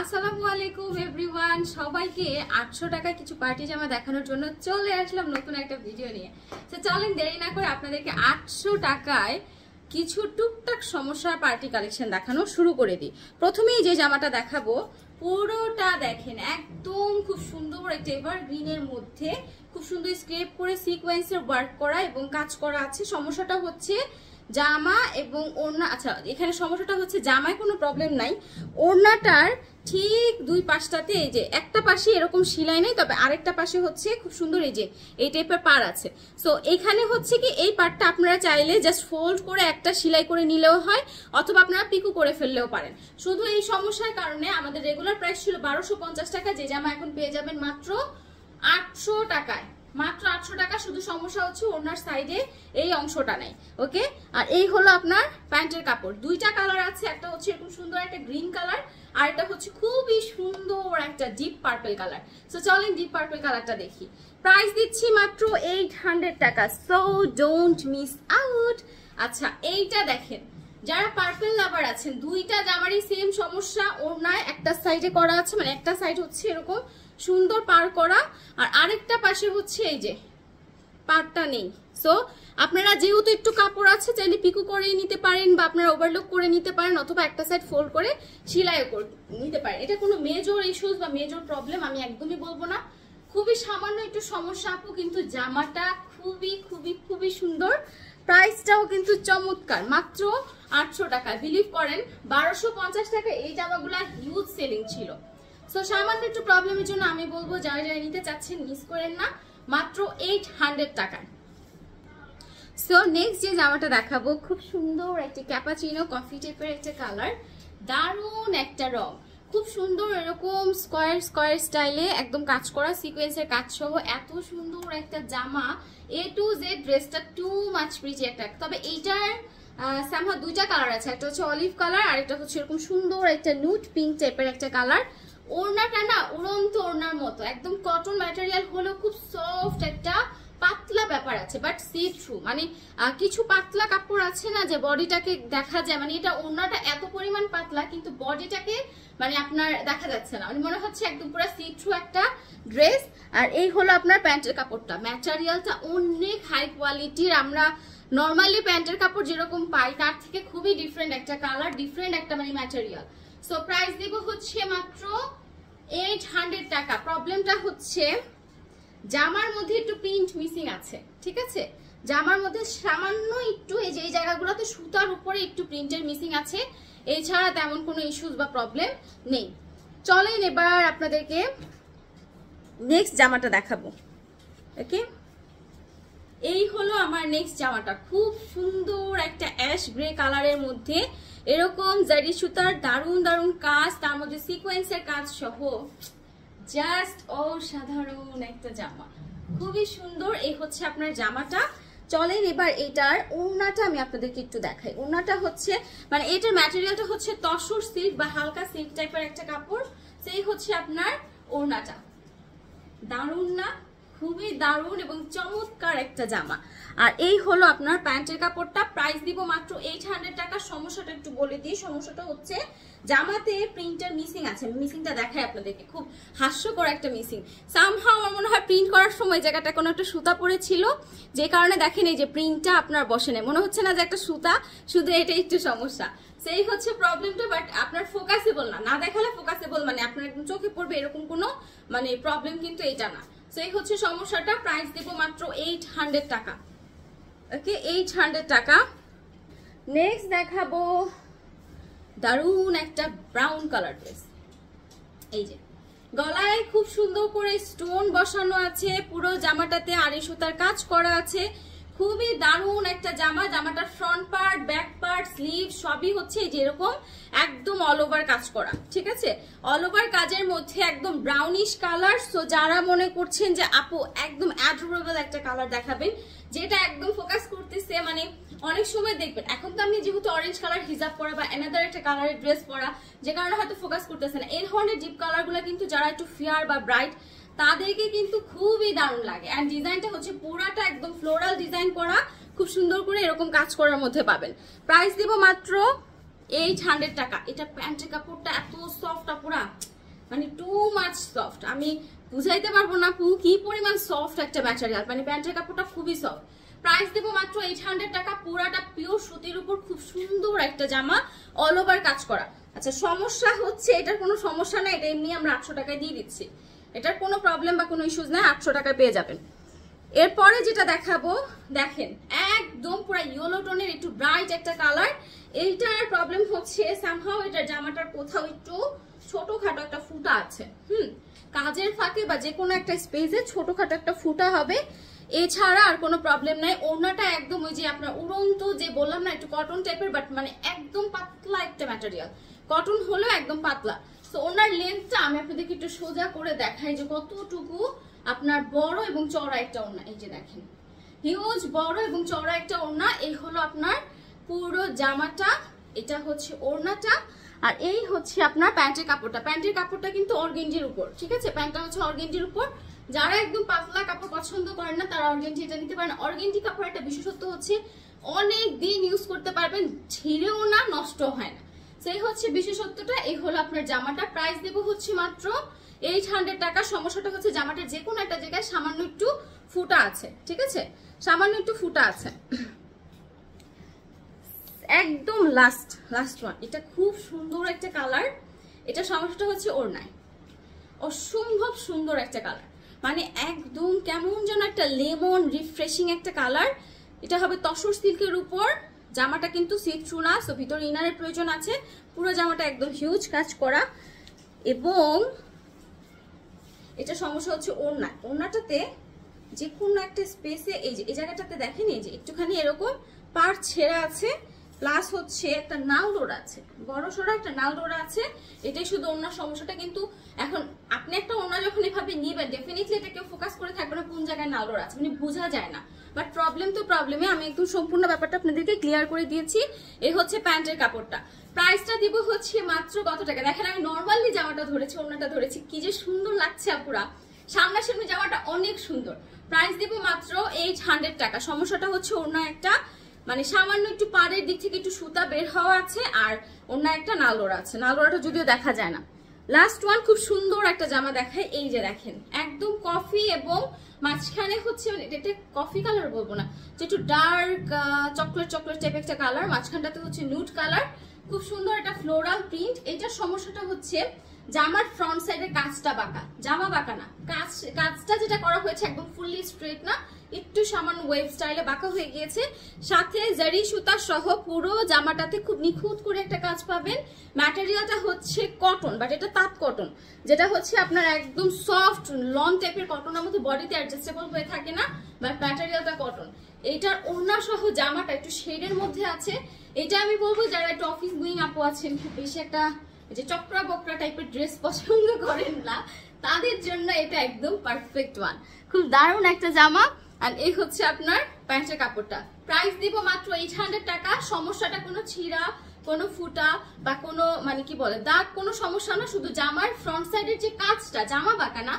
আসসালামু আলাইকুম এভরিওয়ান সবাইকে আটশো টাকায় কিছু পার্টি জামা দেখানোর জন্য চলে আসলাম নতুন একটা ভিডিও নিয়ে তো চলেন দেরি না করে আপনাদেরকে আটশো টাকায় কিছু টুকটাক সমস্যা পার্টি কালেকশন দেখানো শুরু করে দিই প্রথমেই যে জামাটা দেখাবো পুরোটা দেখেন একদম খুব সুন্দর একটা এভারগ্রিনের মধ্যে খুব সুন্দর স্ক্রেপ করে সিকোয়েন্সের ওয়ার্ক করা এবং কাজ করা আছে সমস্যাটা হচ্ছে জামা এবং ওড়না আচ্ছা এখানে সমস্যাটা হচ্ছে জামায় কোনো প্রবলেম নাই ওড়নাটার ঠিক দুই পাশটাতে এই যে একটা পাশে এরকম সিলাই নেই তবে আরেকটা পাশে হচ্ছে খুব সুন্দর এই যে এই টাইপের পার আছে সো এখানে হচ্ছে কি এই পারটা আপনারা চাইলে জাস্ট ফোল্ড করে একটা সিলাই করে নিলেও হয় অথবা আপনারা পিকু করে ফেললেও পারেন শুধু এই সমস্যার কারণে আমাদের রেগুলার প্রাইস ছিল বারোশো টাকা যে জামা এখন পেয়ে যাবেন মাত্র আটশো টাকায় মাত্র আটশো টাকা শুধু সমস্যা হচ্ছে ওনার সাইডে এই অংশটা নেই ওকে আর এই হলো আপনার প্যান্টের কাপড় দুইটা কালার আছে একটা হচ্ছে এরকম সুন্দর একটা গ্রিন কালার আর এটা হচ্ছে খুবই সুন্দর একটা ডিপ পার্পেল কালার সো চলেন ডিপ পার্পেল কালারটা দেখি প্রাইস দিচ্ছি মাত্র এইট হান্ড্রেড টাকা সো ডোন্ট মিস আউট আচ্ছা এইটা দেখেন যারা পার্পেল লাভার আছেন দুইটা জামারই সেম সমস্যা ওনায় একটা সাইডে করা আছে মানে একটা সাইড হচ্ছে এরকম সুন্দর পার করা আর আরেকটা পাশে হচ্ছে এই যে পারটা নেই সো আপনারা যেহেতু একটু কাপড় আছে চাইলে পিকু করে নিতে পারেন বা আপনারা ওভারলক করে নিতে পারেন অথবা একটা সাইড ফোল্ড করে সেলাইও করে নিতে পারেন এটা কোনো মেজর ইস্যুস বা মেজর প্রবলেম আমি একদমই বলবো না খুবই সামান্য একটু সমস্যা আপু কিন্তু জামাটা খুবই খুবই খুবই সুন্দর প্রাইসটাও কিন্তু চমৎকার মাত্র আটশো টাকা বিলিভ করেন বারোশো টাকা এই জামাগুলা হিউজ সেলিং ছিল সো সামান্য একটু প্রবলেমের জন্য আমি বলবো যারা যারা নিতে চাচ্ছেন মিস করেন না মাত্র এইট হান্ড্রেড টাকায় সো নেক্সট যে জামাটা দেখাবো খুব সুন্দর একটা ক্যাপাচিনো কফি টাইপের একটা কালার দারুণ একটা রং খুব সুন্দর এরকম স্কোয়ার স্কোয়ার স্টাইলে একদম কাজ করা সিকোয়েন্সের কাজ সহ এত সুন্দর একটা জামা এ টু জেড ড্রেসটা টু মাছ প্রিজি একটা তবে এইটার সামহা দুইটা কালার আছে একটা হচ্ছে অলিভ কালার আর একটা হচ্ছে এরকম সুন্দর একটা নুট পিঙ্ক টাইপের একটা কালার ওড়নাটা না উড়ন্ত ওড়নার মতো একদম কটন ম্যাটেরিয়াল হলেও খুব সফট একটা পাতলা ব্যাপার আছে বাট সি থ্রু মানে কিছু পাতলা কাপড় আছে না যে বডিটাকে দেখা যায় মানে এটা ওড়নাটা এত পরিমাণ পাতলা কিন্তু বডিটাকে মানে আপনার দেখা যাচ্ছে না মানে মনে হচ্ছে একদম পুরো সি থ্রু একটা ড্রেস আর এই হলো আপনার প্যান্টের কাপড়টা ম্যাটেরিয়ালটা অনেক হাই কোয়ালিটির আমরা নর্মালি প্যান্টের কাপড় যেরকম পাই তার থেকে খুবই ডিফারেন্ট একটা কালার ডিফারেন্ট একটা মানে ম্যাটেরিয়াল সো প্রাইস দিব হচ্ছে মাত্র এইট হান্ড্রেড টাকা প্রবলেমটা হচ্ছে জামার মধ্যে একটু প্রিন্ট মিসিং আছে ঠিক আছে জামার মধ্যে সামান্য একটু এই যে এই জায়গাগুলোতে সুতার উপরে একটু প্রিন্টের মিসিং আছে এছাড়া তেমন কোনো ইস্যুস বা প্রবলেম নেই চলেন এবার আপনাদেরকে নেক্সট জামাটা দেখাবো ওকে এই হলো আমার নেক্সট জামাটা খুব সুন্দর একটা অ্যাশ গ্রে কালারের মধ্যে এরকম জারি সুতার দারুণ দারুণ কাজ তার মধ্যে সিকোয়েন্সের কাজ সহ জাস্ট অসাধারণ একটা জামা খুবই সুন্দর এই হচ্ছে আপনার জামাটা চলেন এবার এটার ওড়নাটা আমি আপনাদেরকে একটু দেখাই ওড়নাটা হচ্ছে মানে এটার ম্যাটেরিয়ালটা হচ্ছে তসর সিল্ক বা হালকা সিল্ক টাইপের একটা কাপড় সেই হচ্ছে আপনার ওড়নাটা দারুণ না খুবই দারুণ এবং চমৎকার একটা জামা আর এই হলো আপনার প্যান্টের কাপড়টা প্রাইস দিব মাত্র এইট হান্ড্রেড টাকা সমস্যাটা একটু বলে দিই সমস্যাটা হচ্ছে জামাতে প্রিন্টার মিসিং আছে মিসিংটা দেখাই আপনাদেরকে খুব হাস্যকর একটা মিসিং সামহাও আমার মনে হয় প্রিন্ট করার সময় জায়গাটা কোনো একটা সুতা পড়েছিল যে কারণে দেখেন এই যে প্রিন্টটা আপনার বসে নেই মনে হচ্ছে না যে একটা সুতা শুধু এটা একটু সমস্যা সেই হচ্ছে প্রবলেমটা বাট আপনার ফোকাসেবল না না দেখালে ফোকাসেবল মানে আপনার চোখে পড়বে এরকম কোনো মানে প্রবলেম কিন্তু এটা না সেই হচ্ছে সমস্যাটা প্রাইস দেব মাত্র এইট হান্ড্রেড টাকা ওকে এইট হান্ড্রেড টাকা নেক্সট দেখাবো দারুণ একটা ব্রাউন কালার ড্রেস এই যে গলায় খুব সুন্দর করে স্টোন বসানো আছে পুরো জামাটাতে আড়ি সুতার কাজ করা আছে খুবই দারুণ একটা জামা জামাটার front part back part sleeve সবই হচ্ছে যেরকম একদম অল ওভার কাজ করা ঠিক আছে অল ওভার কাজের মধ্যে একদম ব্রাউনিশ কালার সো যারা মনে করছেন যে আপু একদম অ্যাডোরেবল একটা কালার দেখাবেন যেটা একদম ফোকাস করতেছে মানে অনেক সময় দেখবেন এখন তো আমি যেহেতু অরেঞ্জ কালার হিজাব পরা বা এনাদার একটা কালারের ড্রেস পরা যে কারণে হয়তো ফোকাস করতেছে না এই ধরনের ডিপ কালারগুলো কিন্তু যারা একটু ফিয়ার বা ব্রাইট তাদেরকে কিন্তু খুবই দারুণ লাগে অ্যান্ড ডিজাইনটা হচ্ছে পুরাটা একদম ফ্লোরাল ডিজাইন করা খুব সুন্দর করে এরকম কাজ করার মধ্যে পাবেন প্রাইস দিব মাত্র এইট হান্ড্রেড টাকা এটা প্যান্টের কাপড়টা এত সফট আপুরা মানে টু মাচ সফট আমি বুঝাইতে পারবো না পু কি পরিমাণ সফট একটা ম্যাটেরিয়াল মানে প্যান্টের কাপড়টা খুবই সফট প্রাইস দেবো মাত্র এইট হান্ড্রেড টাকা পুরাটা পিওর সুতির উপর খুব সুন্দর একটা জামা অল ওভার কাজ করা আচ্ছা সমস্যা হচ্ছে এটার কোনো সমস্যা নাই এটা এমনি আমরা আটশো টাকায় দিয়ে দিচ্ছি এটার কোনো প্রবলেম বা কোনো ইস্যুজ নাই আটশো টাকা পেয়ে যাবেন এরপরে যেটা দেখাবো দেখেন একদম পুরো ইয়েলো টোনের একটু ব্রাইট একটা কালার এইটার প্রবলেম হচ্ছে সামহাও এটা জামাটার কোথাও একটু ছোটখাটো একটা ফুটা আছে হুম কাজের ফাঁকে বা যে কোনো একটা স্পেসে ছোটখাটো একটা ফুটা হবে এছাড়া আর কোনো প্রবলেম নাই ওড়নাটা একদম ওই যে আপনার উড়ন্ত যে বললাম না একটু কটন টাইপের বাট মানে একদম পাতলা একটা ম্যাটেরিয়াল কটন হলেও একদম পাতলা সো ওনার লেন্থটা আমি আপনাদেরকে একটু সোজা করে দেখাই যে কতটুকু আপনার বড় এবং চড়া একটা ওনা এই যে দেখেন হিউজ বড় এবং চড়া একটা ওনা এই হলো আপনার পুরো জামাটা এটা হচ্ছে ওড়নাটা আর এই হচ্ছে আপনার প্যান্টের কাপড়টা প্যান্টের কাপড়টা কিন্তু অর্গেঞ্জির উপর ঠিক আছে প্যান্টটা হচ্ছে অর্গেঞ্জির উপর যারা একদম পাতলা কাপড় পছন্দ করেন না তারা অর্গেঞ্জি এটা নিতে পারেন অর্গেঞ্জি কাপড় একটা বিশেষত্ব হচ্ছে অনেক দিন ইউজ করতে পারবেন ছিঁড়েও না নষ্ট হয় না সেই হচ্ছে বিশেষত্বটা এই হলো আপনার জামাটা প্রাইস দেবো হচ্ছে মাত্র এইট হান্ড্রেড টাকা সমস্যাটা হচ্ছে জামাটা যে কোনো একটা জায়গায় সামান্য একটু ফুটা আছে ঠিক আছে সামান্য একটু ফুটা আছে একদম লাস্ট লাস্ট ওয়ান এটা খুব সুন্দর একটা কালার এটা সমস্যাটা হচ্ছে ওর নাই অসম্ভব সুন্দর একটা কালার মানে একদম কেমন যেন একটা লেমন রিফ্রেশিং একটা কালার এটা হবে তসর সিল্কের উপর জামাটা কিন্তু সিট টু না সো ভিতরে ইনারের প্রয়োজন আছে পুরো জামাটা একদম হিউজ কাজ করা এবং এটা সমস্যা হচ্ছে ওড়না ওড়নাটাতে যে কোনো একটা স্পেসে এই যে এই জায়গাটাতে দেখেন এই যে একটুখানি এরকম পার ছেঁড়া আছে প্লাস হচ্ছে একটা নাল নালডোরা আছে বড় সড়ো একটা নাল নালডোরা আছে এটাই শুধু ওনার সমস্যাটা কিন্তু এখন আপনি একটা ওনা যখন এভাবে নিবেন ডেফিনেটলি এটা কেউ ফোকাস করে থাকবে না কোন জায়গায় নাল নালডোরা আছে মানে বোঝা যায় না বাট প্রবলেম তো প্রবলেমে আমি একটু সম্পূর্ণ ব্যাপারটা আপনাদেরকে ক্লিয়ার করে দিয়েছি এই হচ্ছে প্যান্টের কাপড়টা প্রাইসটা দিব হচ্ছে মাত্র কত টাকা দেখেন আমি নর্মালি জামাটা ধরেছি ওনাটা ধরেছি কি যে সুন্দর লাগছে আপুরা সামনাসামনি জামাটা অনেক সুন্দর প্রাইস দিব মাত্র এইট হান্ড্রেড টাকা সমস্যাটা হচ্ছে অন্য একটা মানে সামান্য একটু পাড়ের দিক থেকে একটু সুতা বের হওয়া আছে আর অন্য একটা নালোড়া আছে নালোরাটা যদিও দেখা যায় না লাস্ট ওয়ান খুব সুন্দর একটা জামা দেখায় এই যে দেখেন একদম কফি এবং মাঝখানে হচ্ছে মানে এটা কফি কালার বলবো না যে একটু ডার্ক চকলেট চকলেট টাইপ একটা কালার মাঝখানটাতে হচ্ছে নুট কালার খুব সুন্দর একটা ফ্লোরাল প্রিন্ট এটার সমস্যাটা হচ্ছে জামার ফ্রন্ট সাইডের কাজটা বাঁকা জামা বাঁকা না কাজ কাজটা যেটা করা হয়েছে একদম ফুললি স্ট্রেট না একটু সামান্য ওয়েব স্টাইলে বাঁকা হয়ে গিয়েছে সাথে জারি সুতা সহ পুরো জামাটাতে খুব নিখুঁত করে একটা কাজ পাবেন ম্যাটেরিয়ালটা হচ্ছে কটন বাট এটা তাঁত কটন যেটা হচ্ছে আপনার একদম সফট লং টাইপের কটনের আমাদের বডিতে অ্যাডজাস্টেবল হয়ে থাকে না বাট ম্যাটেরিয়ালটা কটন এইটার ওড়না সহ জামাটা একটু শেডের মধ্যে আছে এটা আমি বলবো যারা একটু অফিস গুইং আপু আছেন খুব বেশি একটা যে চক্রা বকরা টাইপের ড্রেস পছন্দ করেন না তাদের জন্য এটা একদম পারফেক্ট ওয়ান খুব দারুণ একটা জামা আর এই হচ্ছে আপনার প্যান্টের কাপড়টা প্রাইস দিব মাত্র এইট হান্ড্রেড টাকা সমস্যাটা কোনো ছিঁড়া কোনো ফুটা বা কোনো মানে কি বলে দাগ কোনো সমস্যা না শুধু জামার ফ্রন্ট সাইডের যে কাজটা জামা বাঁকা না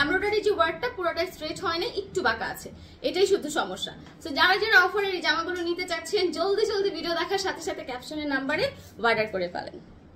এমব্রয়ডারি যে ওয়ার্ডটা পুরোটা স্ট্রেট হয় না একটু বাঁকা আছে এটাই শুধু সমস্যা তো যারা যারা অফারের এই জামাগুলো নিতে চাচ্ছেন জলদি জলদি ভিডিও দেখার সাথে সাথে ক্যাপশনের নাম্বারে অর্ডার করে ফেলেন